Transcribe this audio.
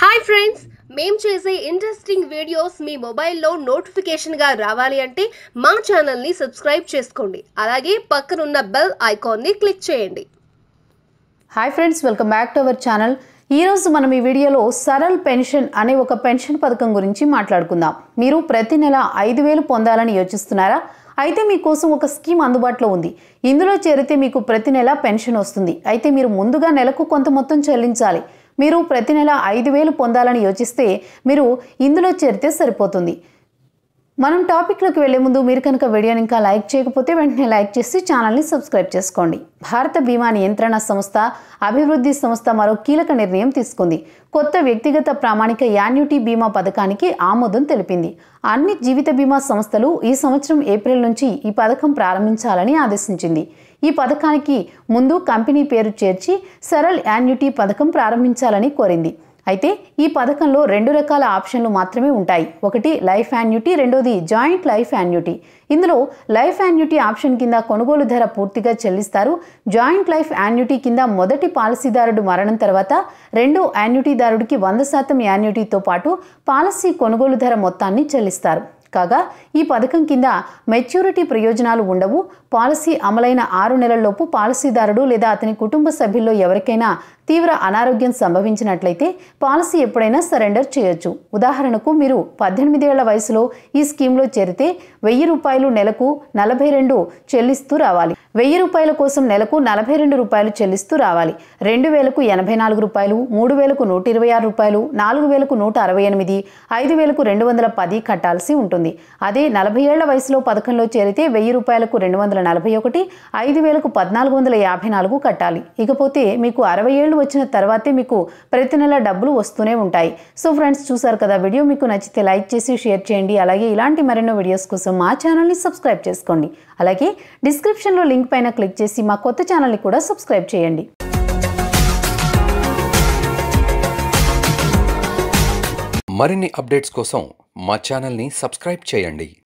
hi friends మేం చేసే interesting videos మీ మొబైల్లో నోటిఫికేషన్గా రావాలి అంటే మా ఛానల్ని సబ్స్క్రైబ్ చేసుకోండి అలాగే పక్కనున్న బెల్ ఐకాన్ని క్లిక్ చేయండి hi friends welcome back to our channel ఈరోజు మనం ఈ వీడియోలో సరల్ పెన్షన్ అనే ఒక పెన్షన్ పథకం గురించి మాట్లాడుకుందాం మీరు ప్రతి నెల ఐదు వేలు పొందాలని యోచిస్తున్నారా అయితే మీకోసం ఒక స్కీమ్ అందుబాటులో ఉంది ఇందులో చేరితే మీకు ప్రతి నెల పెన్షన్ వస్తుంది అయితే మీరు ముందుగా నెలకు కొంత మొత్తం చెల్లించాలి మీరు ప్రతి నెల ఐదు వేలు పొందాలని యోచిస్తే మీరు ఇందులో చేరితే సరిపోతుంది మనం టాపిక్లోకి వెళ్లే ముందు మీరు కనుక వీడియోని ఇంకా లైక్ చేయకపోతే వెంటనే లైక్ చేసి ఛానల్ని సబ్స్క్రైబ్ చేసుకోండి భారత బీమా నియంత్రణ సంస్థ అభివృద్ధి సంస్థ మరో కీలక నిర్ణయం తీసుకుంది కొత్త వ్యక్తిగత ప్రామాణిక యాన్యుటీ బీమా పథకానికి ఆమోదం తెలిపింది అన్ని జీవిత బీమా సంస్థలు ఈ సంవత్సరం ఏప్రిల్ నుంచి ఈ పథకం ప్రారంభించాలని ఆదేశించింది ఈ పథకానికి ముందు కంపెనీ పేరు చేర్చి సరల్ యాన్యుటీ పథకం ప్రారంభించాలని కోరింది అయితే ఈ పథకంలో రెండు రకాల ఆప్షన్లు మాత్రమే ఉంటాయి ఒకటి లైఫ్ యాన్యుటీ రెండోది జాయింట్ లైఫ్ యాన్యుటీ ఇందులో లైఫ్ యాన్యుటీ ఆప్షన్ కింద కొనుగోలు ధర పూర్తిగా చెల్లిస్తారు జాయింట్ లైఫ్ యాన్యుటీ కింద మొదటి పాలసీదారుడు మరణం తర్వాత రెండో యాన్యుటీదారుడికి వంద శాతం యాన్యుటీతో పాటు పాలసీ కొనుగోలు ధర మొత్తాన్ని చెల్లిస్తారు కాగా ఈ పథకం కింద మెచ్యూరిటీ ప్రయోజనాలు ఉండవు పాలసీ అమలైన ఆరు నెలల్లోపు పాలసీదారుడు లేదా అతని కుటుంబ సభ్యుల్లో ఎవరికైనా తీవ్ర అనారోగ్యం సంభవించినట్లయితే పాలసీ ఎప్పుడైనా సరెండర్ చేయొచ్చు ఉదాహరణకు మీరు పద్దెనిమిది ఏళ్ల వయసులో ఈ స్కీమ్లో చేరితే వెయ్యి రూపాయలు నెలకు నలభై రెండు చెల్లిస్తూ రావాలి వెయ్యి రూపాయల కోసం నెలకు నలభై రెండు రూపాయలు చెల్లిస్తూ రావాలి రెండు వేలకు ఎనభై నాలుగు రూపాయలు మూడు వేలకు నూట ఇరవై ఆరు రూపాయలు నాలుగు వేలకు నూట అరవై ఎనిమిది ఐదు వేలకు రెండు వందల పది కట్టాల్సి ఉంటుంది అదే నలభై ఏళ్ల వయసులో పథకంలో చేరితే వెయ్యి రూపాయలకు రెండు వందల నలభై ఒకటి ఐదు వేలకు పద్నాలుగు వందల యాభై నాలుగు కట్టాలి ఇకపోతే మీకు అరవై ఏళ్ళు పేమెంట్ వచ్చిన తర్వాతే మీకు ప్రతి నెల డబ్బులు వస్తూనే ఉంటాయి సో ఫ్రెండ్స్ చూసారు కదా వీడియో మీకు నచ్చితే లైక్ చేసి షేర్ చేయండి అలాగే ఇలాంటి మరెన్నో వీడియోస్ కోసం మా ఛానల్ని సబ్స్క్రైబ్ చేసుకోండి అలాగే డిస్క్రిప్షన్లో లింక్ పైన క్లిక్ చేసి మా కొత్త ఛానల్ని కూడా సబ్స్క్రైబ్ చేయండి మరిన్ని అప్డేట్స్ కోసం మా ఛానల్ని సబ్స్క్రైబ్ చేయండి